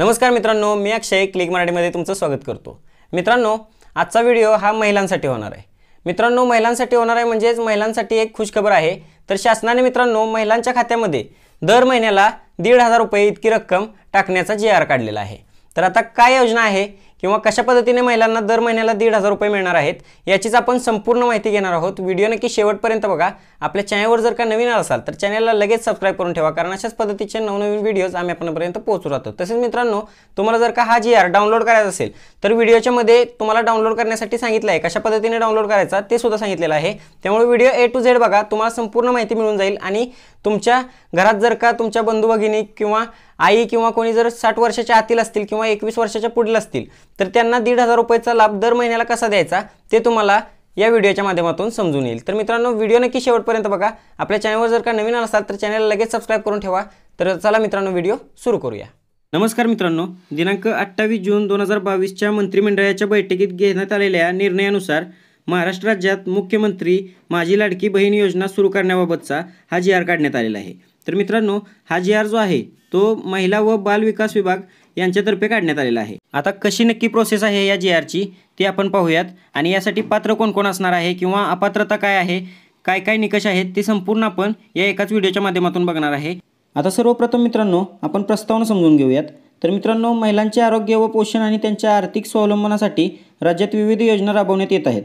नमस्कार मित्रांनो मी अक्षय क्लिक मराठीमध्ये तुमचं स्वागत करतो मित्रांनो आजचा व्हिडिओ हा महिलांसाठी होणार आहे मित्रांनो महिलांसाठी होणार आहे म्हणजेच महिलांसाठी एक खुशखबर आहे तर शासनाने मित्रांनो महिलांच्या खात्यामध्ये दर महिन्याला दीड हजार रुपये इतकी रक्कम टाकण्याचा जी आर काढलेला आहे तर आता काय योजना आहे किंवा कशा पद्धतीने महिलांना दर महिन्याला दीड हजार रुपये मिळणार आहेत याचीच आपण संपूर्ण माहिती घेणार आहोत व्हिडिओ नक्की शेवटपर्यंत बघा आपल्या चॅनलवर जर का नवीन असाल तर चॅनलला लगेच सबस्क्राईब करून ठेवा कारण अशाच पद्धतीचे नवनवीन व्हिडिओज आम्ही आपणपर्यंत पोहोचू राहतो तसेच मित्रांनो तुम्हाला जर का हा जी आर डाउनलोड करायचा असेल तर व्हिडिओच्या मध्ये तुम्हाला डाउनलोड करण्यासाठी सांगितलं आहे कशा पद्धतीने डाउनलोड करायचा ते सुद्धा सांगितलेलं आहे त्यामुळे व्हिडिओ ए टू झेड बघा तुम्हाला संपूर्ण माहिती मिळून जाईल आणि तुमच्या घरात जर का तुमच्या बंधू भगिनी किंवा आई किंवा कोणी जर साठ वर्षाच्या आतील असतील किंवा एकवीस वर्षाच्या पुढील असतील तर त्यांना दीड हजार रुपयाचा लाभ दर महिन्याला कसा द्यायचा ते तुम्हाला या व्हिडिओच्या माध्यमातून समजून येईल तर मित्रांनो व्हिडिओ नक्की शेवटपर्यंत बघा आपल्या चॅनलवर जर का नवीन असाल तर चॅनलला लगेच सबस्क्राईब करून ठेवा तर चला मित्रांनो व्हिडिओ सुरू करूया नमस्कार मित्रांनो दिनांक अठ्ठावीस जून दोन हजार बावीसच्या मंत्रिमंडळाच्या बैठकीत घेण्यात आलेल्या निर्णयानुसार महाराष्ट्र राज्यात मुख्यमंत्री माझी लाडकी बहीण योजना सुरू करण्याबाबतचा हा जी आर काढण्यात आलेला आहे तर मित्रांनो हा जी आर जो आहे तो महिला व बाल विकास विभाग यांच्यातर्फे काढण्यात आलेला आहे आता कशी नक्की प्रोसेस आहे या जी आरची ती आपण पाहूयात आणि यासाठी पात्र कोण कोण असणार आहे किंवा अपात्रता काय आहे काय काय निकष आहेत ते संपूर्ण आपण या एकाच व्हिडिओच्या माध्यमातून बघणार आहे आता सर्वप्रथम मित्रांनो आपण प्रस्तावना समजून घेऊयात तर मित्रांनो महिलांचे आरोग्य व पोषण आणि त्यांच्या आर्थिक स्वावलंबनासाठी राज्यात विविध योजना राबवण्यात येत आहेत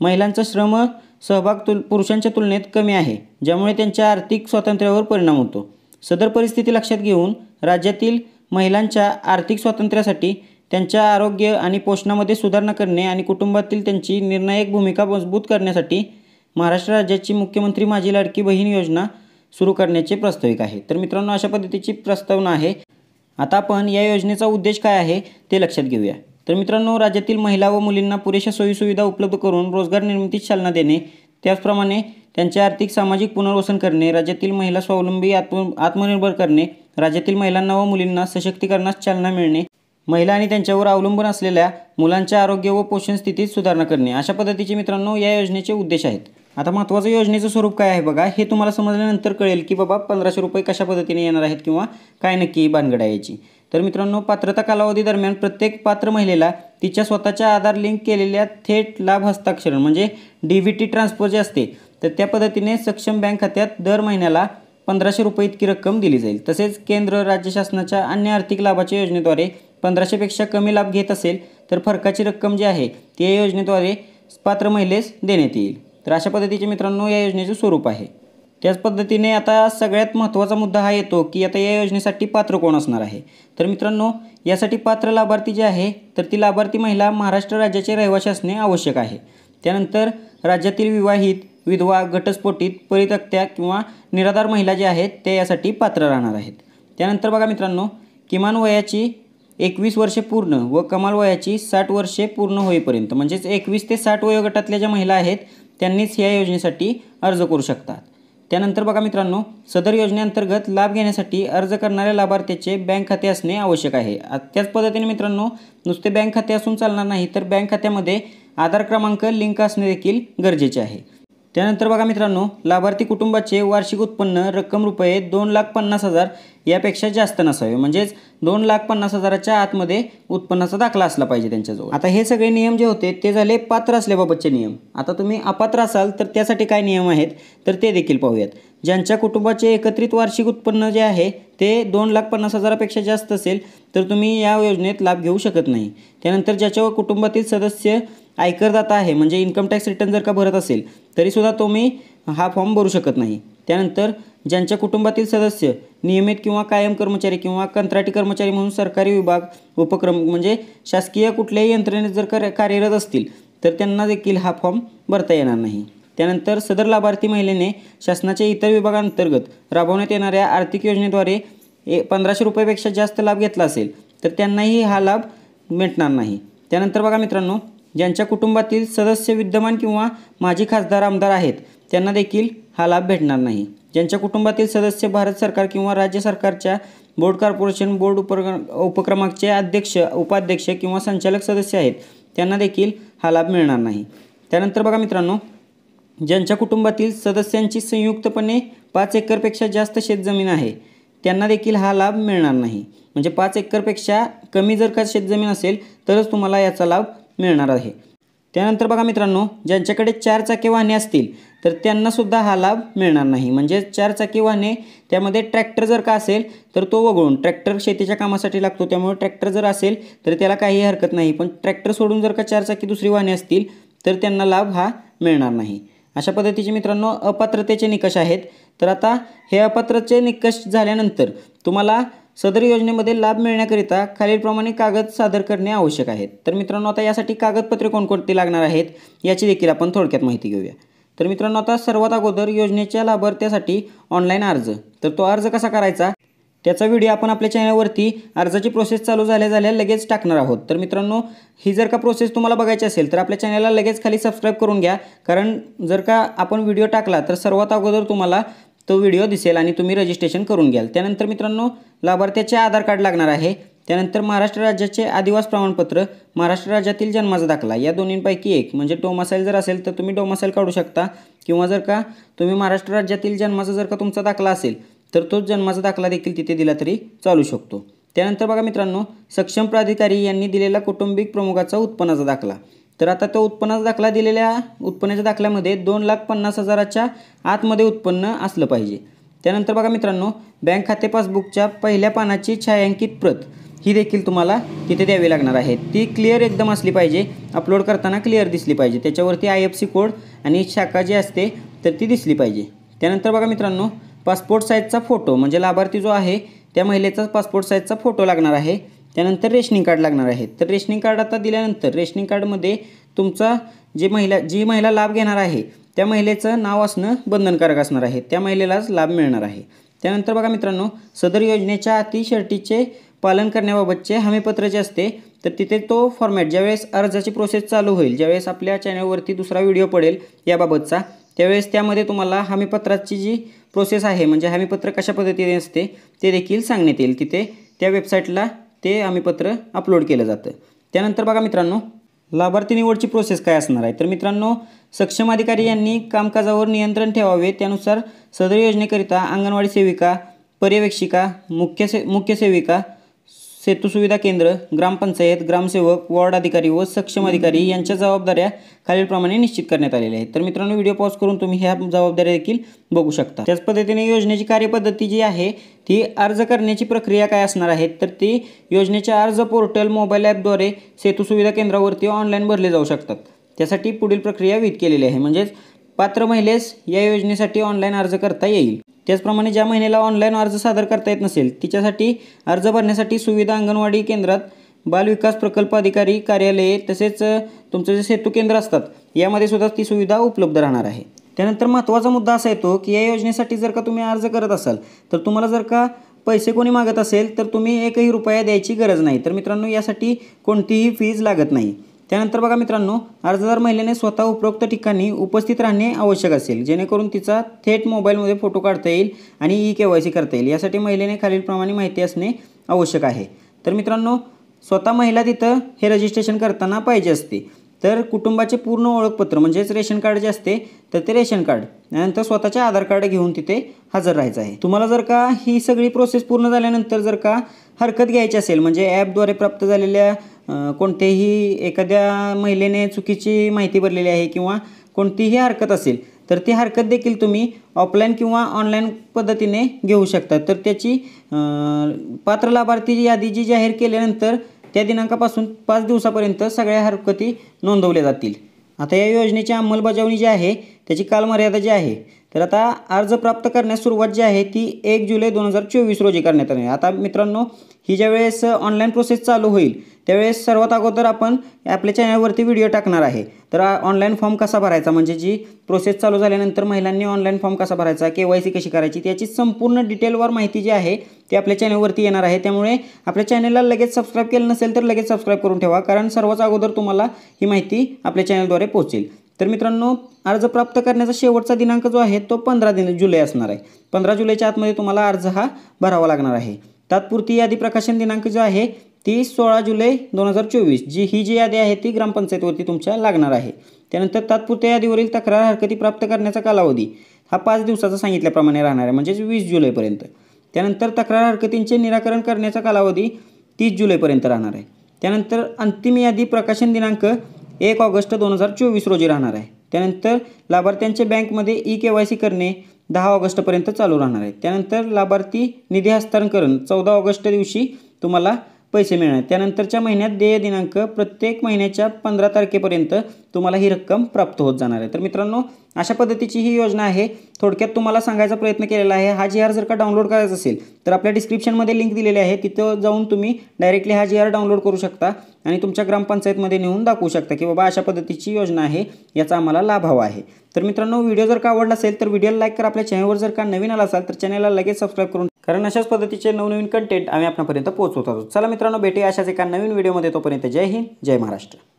महिलांचा श्रम सहभाग तुल पुरुषांच्या तुलनेत कमी आहे ज्यामुळे त्यांच्या आर्थिक स्वातंत्र्यावर परिणाम होतो सदर परिस्थिती लक्षात घेऊन राज्यातील महिलांच्या आर्थिक स्वातंत्र्यासाठी त्यांच्या आरोग्य आणि पोषणामध्ये सुधारणा करणे आणि कुटुंबातील त्यांची निर्णायक भूमिका मजबूत करण्यासाठी महाराष्ट्र राज्याची मुख्यमंत्री माझी लाडकी बहीण योजना सुरू करण्याचे प्रस्ताविक आहे तर मित्रांनो अशा पद्धतीची प्रस्तावना आहे आता आपण या योजनेचा उद्देश काय आहे ते लक्षात घेऊया तर मित्रांनो राज्यातील महिला व मुलींना पुरेशा सोयीसुविधा उपलब्ध करून रोजगार निर्मितीत चालना देणे त्याचप्रमाणे त्यांचे आर्थिक सामाजिक पुनर्वसन करणे राज्यातील महिला स्वावलंबी आत्म आत्मनिर्भर करणे राज्यातील महिलांना व मुलींना सशक्तीकरणास चालना मिळणे महिला आणि त्यांच्यावर अवलंबून असलेल्या मुलांच्या आरोग्य व पोषण स्थितीत सुधारणा करणे अशा पद्धतीचे मित्रांनो या योजनेचे उद्देश आहेत आता महत्त्वाचं योजनेचं स्वरूप काय आहे बघा हे तुम्हाला समजल्यानंतर कळेल की बाबा पंधराशे रुपये कशा पद्धतीने येणार आहेत किंवा काय नक्की भानगडा यायची तर मित्रांनो पात्रता कालावधी दरम्यान प्रत्येक पात्र महिलेला तिच्या स्वतःच्या आधार लिंक केलेल्या थेट लाभ हस्ताक्षरण म्हणजे डी व्ही टी ट्रान्सफर जे असते तर त्या पद्धतीने सक्षम बँक खात्यात दर महिन्याला पंधराशे रुपये इतकी रक्कम दिली जाईल तसेच केंद्र राज्य शासनाच्या अन्य आर्थिक लाभाच्या योजनेद्वारे पंधराशेपेक्षा कमी लाभ घेत असेल तर फरकाची रक्कम जी आहे ती या योजनेद्वारे पात्र महिलेस देण्यात येईल तर अशा पद्धतीचे मित्रांनो या योजनेचं स्वरूप आहे त्याच पद्धतीने आता सगळ्यात महत्त्वाचा मुद्दा हा येतो की आता या योजनेसाठी पात्र कोण असणार आहे तर मित्रांनो यासाठी पात्र लाभार्थी जे आहे तर ती लाभार्थी महिला महाराष्ट्र राज्याचे रहिवाशी असणे आवश्यक आहे त्यानंतर राज्यातील विवाहित विधवा घटस्फोटीत परितक्त्या किंवा निराधार महिला ज्या आहेत त्या यासाठी पात्र राहणार आहेत त्यानंतर बघा मित्रांनो किमान वयाची एकवीस वर्षे पूर्ण व कमाल वयाची साठ वर्षे पूर्ण होईपर्यंत म्हणजेच एकवीस ते साठ वयोगटातल्या ज्या महिला आहेत त्यांनीच या योजनेसाठी अर्ज करू शकतात त्यानंतर बघा मित्रांनो सदर योजनेअंतर्गत लाभ घेण्यासाठी अर्ज करणाऱ्या लाभार्थ्याचे बँक खाते असणे आवश्यक आहे त्याच पद्धतीने मित्रांनो नुसते बँक खाते असून चालणार नाही तर बँक खात्यामध्ये आधार क्रमांक लिंक असणे देखील गरजेचे आहे त्यानंतर बघा मित्रांनो लाभार्थी कुटुंबाचे वार्षिक उत्पन्न रक्कम रुपये दोन लाख पन्नास हजार यापेक्षा जास्त नसावे म्हणजेच दोन लाख पन्नास हजाराच्या आतमध्ये उत्पन्नाचा दाखला असला पाहिजे त्यांच्याजवळ आता हे सगळे नियम जे होते ते झाले पात्र असल्याबाबतचे नियम आता तुम्ही अपात्र असाल तर त्यासाठी काय नियम आहेत तर ते देखील पाहूयात ज्यांच्या कुटुंबाचे एकत्रित वार्षिक उत्पन्न जे आहे ते दोन लाख पन्नास हजारापेक्षा जास्त असेल तर तुम्ही या योजनेत लाभ घेऊ शकत नाही त्यानंतर ज्याच्यावर कुटुंबातील सदस्य आयकरदाता आहे म्हणजे इन्कम टॅक्स रिटर्न जर का भरत असेल तरीसुद्धा तुम्ही हा फॉर्म भरू शकत नाही त्यानंतर ज्यांच्या कुटुंबातील सदस्य नियमित किंवा कायम कर्मचारी किंवा कंत्राटी कर्मचारी म्हणून सरकारी विभाग उपक्रम म्हणजे शासकीय कुठल्याही यंत्रणेत जर कार्यरत असतील तर त्यांना देखील हा फॉर्म भरता येणार नाही त्यानंतर सदर लाभार्थी महिलेने शासनाच्या इतर विभागांतर्गत राबवण्यात येणाऱ्या आर्थिक योजनेद्वारे ए पंधराशे रुपयापेक्षा जास्त लाभ घेतला असेल तर त्यांनाही हा लाभ मिळणार नाही त्यानंतर बघा मित्रांनो ज्यांच्या कुटुंबातील सदस्य विद्यमान किंवा माजी खासदार आमदार आहेत त्यांना देखील हा लाभ भेटणार नाही ज्यांच्या कुटुंबातील सदस्य भारत सरकार किंवा राज्य सरकारच्या बोर्ड कॉर्पोरेशन बोर्ड उप उपक्रमाचे अध्यक्ष उपाध्यक्ष किंवा संचालक सदस्य आहेत त्यांना देखील हा लाभ मिळणार नाही त्यानंतर बघा मित्रांनो ज्यांच्या कुटुंबातील सदस्यांची संयुक्तपणे पाच एकरपेक्षा जास्त शेतजमीन आहे त्यांना देखील हा लाभ मिळणार नाही म्हणजे पाच एकरपेक्षा कमी जर का शेतजमीन असेल तरच तुम्हाला याचा लाभ मिळणार आहे त्यानंतर बघा मित्रांनो ज्यांच्याकडे चार चाकी वाहने असतील तर त्यांनासुद्धा हा लाभ मिळणार नाही म्हणजे चार चाकी वाहने त्यामध्ये ट्रॅक्टर जर का असेल तर तो वगळून ट्रॅक्टर शेतीच्या कामासाठी लागतो त्यामुळे ट्रॅक्टर जर असेल तर त्याला काही हरकत नाही पण ट्रॅक्टर सोडून जर का चारचाकी दुसरी वाहने असतील तर त्यांना लाभ हा मिळणार नाही अशा पद्धतीचे मित्रांनो अपात्रतेचे निकष आहेत तर आता हे अपात्रचे निकष झाल्यानंतर तुम्हाला सदर योजनेमध्ये लाभ मिळण्याकरिता खालीलप्रमाणे कागद सादर करणे आवश्यक आहेत तर मित्रांनो आता यासाठी कागदपत्रे कोणकोणती लागणार आहेत याची देखील आपण थोडक्यात माहिती घेऊया तर मित्रांनो आता सर्वात अगोदर योजनेच्या लाभार्थ्यासाठी ऑनलाईन अर्ज तर तो अर्ज कसा करायचा त्याचा व्हिडिओ आपण आपल्या चॅनलवरती अर्जाची प्रोसेस चालू झाल्या झाल्या लगेच टाकणार आहोत तर मित्रांनो ही जर का प्रोसेस तुम्हाला बघायची असेल तर आपल्या चॅनलला लगेच खाली सबस्क्राईब करून घ्या कारण जर का आपण व्हिडिओ टाकला तर सर्वात अगोदर तुम्हाला तो व्हिडिओ दिसेल आणि तुम्ही रजिस्ट्रेशन करून घ्याल त्यानंतर मित्रांनो लाभार्थ्याचे आधार कार्ड लागणार आहे त्यानंतर महाराष्ट्र राज्याचे आदिवास प्रमाणपत्र महाराष्ट्र राज्यातील जन्माचा दाखला या दोन्हींपैकी एक म्हणजे डोमासाईल जर असेल तर तुम्ही डोमासाईल काढू शकता किंवा जर का तुम्ही महाराष्ट्र राज्यातील जन्माचा जर का तुमचा दाखला असेल तर तो जन्माचा दाखला देखील तिथे दिला तरी चालू शकतो त्यानंतर बघा मित्रांनो सक्षम प्राधिकारी यांनी दिलेला कौटुंबिक प्रमुखाचा उत्पन्नाचा दाखला तर आता तो उत्पन्नाचा दाखला दिलेल्या उत्पन्नाच्या दाखल्यामध्ये दोन लाख पन्नास हजाराच्या आतमध्ये उत्पन्न असलं पाहिजे त्यानंतर बघा मित्रांनो बँक खाते पासबुकच्या पहिल्या पानाची छायांकित प्रत ही देखील तुम्हाला तिथे द्यावी लागणार आहे ती क्लिअर एकदम असली पाहिजे अपलोड करताना क्लिअर दिसली पाहिजे त्याच्यावरती आय एफ सी कोड आणि शाखा जी असते तर ती दिसली पाहिजे त्यानंतर बघा मित्रांनो पासपोर्ट साईजचा फोटो म्हणजे लाभार्थी जो आहे त्या महिलेचा पासपोर्ट साईजचा फोटो लागणार आहे त्यानंतर रेशनिंग कार्ड लागणार आहे तर रेशनिंग कार्ड आता दिल्यानंतर रेशनिंग कार्डमध्ये तुमचा जे महिला जी महिला लाभ घेणार आहे त्या महिलेचं नाव असणं बंधनकारक असणार आहे त्या महिलेलाच लाभ मिळणार आहे त्यानंतर बघा मित्रांनो सदर योजनेच्या अती शर्टीचे पालन करण्याबाबतचे हमीपत्र जे असते तर तिथे तो फॉर्मॅट ज्यावेळेस अर्जाची प्रोसेस चालू होईल ज्यावेळेस आपल्या चॅनलवरती दुसरा व्हिडिओ पडेल याबाबतचा त्यावेळेस त्यामध्ये तुम्हाला हमीपत्राची जी प्रोसेस आहे म्हणजे हमीपत्र कशा पद्धतीने असते ते देखील सांगण्यात येईल तिथे त्या वेबसाईटला ते हमीपत्र अपलोड केलं जातं त्यानंतर बघा मित्रांनो लाभार्थी निवडची प्रोसेस काय असणार आहे तर मित्रांनो सक्षम अधिकारी यांनी कामकाजावर नियंत्रण ठेवावे त्यानुसार सदर योजनेकरिता अंगणवाडी सेविका पर्यवेक्षिका मुख्य से मुख्य सेविका सेतू सुविधा केंद्र ग्रामपंचायत ग्रामसेवक वॉर्ड अधिकारी व सक्षम अधिकारी यांच्या जबाबदाऱ्या खालीलप्रमाणे निश्चित करण्यात आलेल्या आहेत तर मित्रांनो व्हिडिओ पॉज करून तुम्ही ह्या जबाबदाऱ्या देखील बघू शकता त्याच पद्धतीने योजनेची कार्यपद्धती जी आहे ती अर्ज करण्याची प्रक्रिया काय असणार आहे तर ती योजनेच्या अर्ज पोर्टल मोबाईल ॲपद्वारे सेतू सुविधा केंद्रावरती ऑनलाईन भरले जाऊ शकतात त्यासाठी पुढील प्रक्रिया विध केलेली आहे म्हणजेच पात्र महिलेस या योजनेसाठी ऑनलाईन अर्ज करता येईल त्याचप्रमाणे ज्या महिलेला ऑनलाईन अर्ज सादर करता येत नसेल तिच्यासाठी अर्ज भरण्यासाठी सुविधा अंगणवाडी केंद्रात बालविकास प्रकल्प अधिकारी कार्यालये तसेच तुमचं जे सेतू केंद्र असतात यामध्ये सुद्धा ती सुविधा उपलब्ध राहणार आहे त्यानंतर महत्त्वाचा मुद्दा असा येतो की या योजनेसाठी जर का तुम्ही अर्ज करत असाल तर तुम्हाला जर का पैसे कोणी मागत असेल तर तुम्ही एकही रुपया द्यायची गरज नाही तर मित्रांनो यासाठी कोणतीही फीज लागत नाही त्यानंतर बघा मित्रांनो अर्जदार महिलेने स्वतः उपरोक्त ठिकाणी उपस्थित राहणे आवश्यक असेल जेणेकरून तिचा थेट मोबाईलमध्ये फोटो काढता येईल आणि ई के वाय सी करता येईल यासाठी महिलेने खालीलप्रमाणे माहिती असणे आवश्यक आहे तर मित्रांनो स्वतः महिला तिथं हे रजिस्ट्रेशन करताना पाहिजे असते तर कुटुंबाचे पूर्ण ओळखपत्र म्हणजेच रेशन कार्ड जे असते तर ते रेशन कार्ड त्यानंतर स्वतःचे आधार कार्ड घेऊन तिथे हजर राहायचं आहे तुम्हाला जर का ही सगळी प्रोसेस पूर्ण झाल्यानंतर जर का हरकत घ्यायची असेल म्हणजे ॲपद्वारे प्राप्त झालेल्या कोणतेही एखाद्या महिलेने चुकीची माहिती भरलेली आहे किंवा कोणतीही हरकत असेल तर ती हरकत देखील तुम्ही ऑफलाईन किंवा ऑनलाईन पद्धतीने घेऊ शकता तर त्याची पात्र लाभार्थी यादी जी जाहीर केल्यानंतर त्या दिनांकापासून पाच दिवसापर्यंत सगळ्या हरकती नोंदवल्या जातील आता या योजनेची अंमलबजावणी जी आहे त्याची कालमर्यादा जी आहे तर आता अर्ज प्राप्त करण्यास सुरुवात जी आहे ती एक जुलै दोन हजार चोवीस रोजी करण्यात आली आता मित्रांनो ही ज्यावेळेस ऑनलाईन प्रोसेस चालू होईल त्यावेळेस सर्वात अगोदर आपण आपल्या चॅनलवरती व्हिडिओ टाकणार आहे तर ऑनलाईन फॉर्म कसा भरायचा म्हणजे जी प्रोसेस चालू झाल्यानंतर महिलांनी ऑनलाईन फॉर्म कसा भरायचा के वाय सी कशी करायची त्याची संपूर्ण डिटेलवर माहिती जी आहे ती आपल्या चॅनलवरती येणार आहे त्यामुळे आपल्या चॅनलला लगेच सबस्क्राईब केलं नसेल तर लगेच सबस्क्राईब करून ठेवा कारण सर्वात अगोदर तुम्हाला ही माहिती आपल्या चॅनलद्वारे पोहोचेल तर मित्रांनो अर्ज प्राप्त करण्याचा शेवटचा दिनांक जो आहे तो पंधरा दिन जुलै असणार आहे पंधरा जुलैच्या आतमध्ये तुम्हाला अर्ज हा भरावा लागणार आहे तात्पुरती यादी प्रकाशन दिनांक जो आहे ती सोळा जुलै दोन हजार चोवीस जी ही जी यादी आहे ती ग्रामपंचायतीवरती तुमच्या लागणार आहे त्यानंतर तात्पुरत्या यादीवरील तक्रार हरकती प्राप्त करण्याचा कालावधी हा पाच दिवसाचा सांगितल्याप्रमाणे राहणार आहे म्हणजेच वीस जुलैपर्यंत त्यानंतर तक्रार हरकतींचे निराकरण करण्याचा कालावधी तीस जुलैपर्यंत राहणार आहे त्यानंतर अंतिम यादी प्रकाशन दिनांक एक ऑगस्ट दोन हजार चोवीस रोजी राहणार आहे त्यानंतर लाभार्थ्यांच्या बँकमध्ये ई के वाय सी करणे दहा ऑगस्टपर्यंत चालू राहणार आहे त्यानंतर लाभार्थी निधी हस्तांतरण चौदा ऑगस्ट दिवशी तुम्हाला पैसे मिळणार त्यानंतरच्या महिन्यात देय दिनांक प्रत्येक महिन्याच्या पंधरा तारखेपर्यंत तुम्हाला ही रक्कम प्राप्त होत जाणार आहे तर मित्रांनो अशा पद्धतीची ही योजना आहे थोडक्यात तुम्हाला सांगायचा प्रयत्न केलेला आहे हा जी आर जर का डाउनलोड करायचा असेल तर आपल्या डिस्क्रिप्शनमध्ये लिंक दिलेली आहे तिथं जाऊन तुम्ही डायरेक्टली हा जी आर डाउनलोड करू शकता आणि तुमच्या ग्रामपंचायतमध्ये नेऊन दाखवू शकता की बाबा अशा पद्धतीची योजना आहे याचा आम्हाला लाभ हवा आहे तर मित्रांनो व्हिडिओ जर का आवडला असेल तर व्हिडिओला लाईक करा आपल्या चॅनलवर जर का नवीन आला असाल तर चॅनलला लगेच सबस्क्राईब करून कारण अशाच पद्धतीचे नवनवीन कंटेंट आम्ही आपल्यापर्यंत पोहोचवत चला मित्रांनो भेटूया अशाच एका नवीन व्हिडिओमध्ये तोपर्यंत जय हिंद जय महाराष्ट्र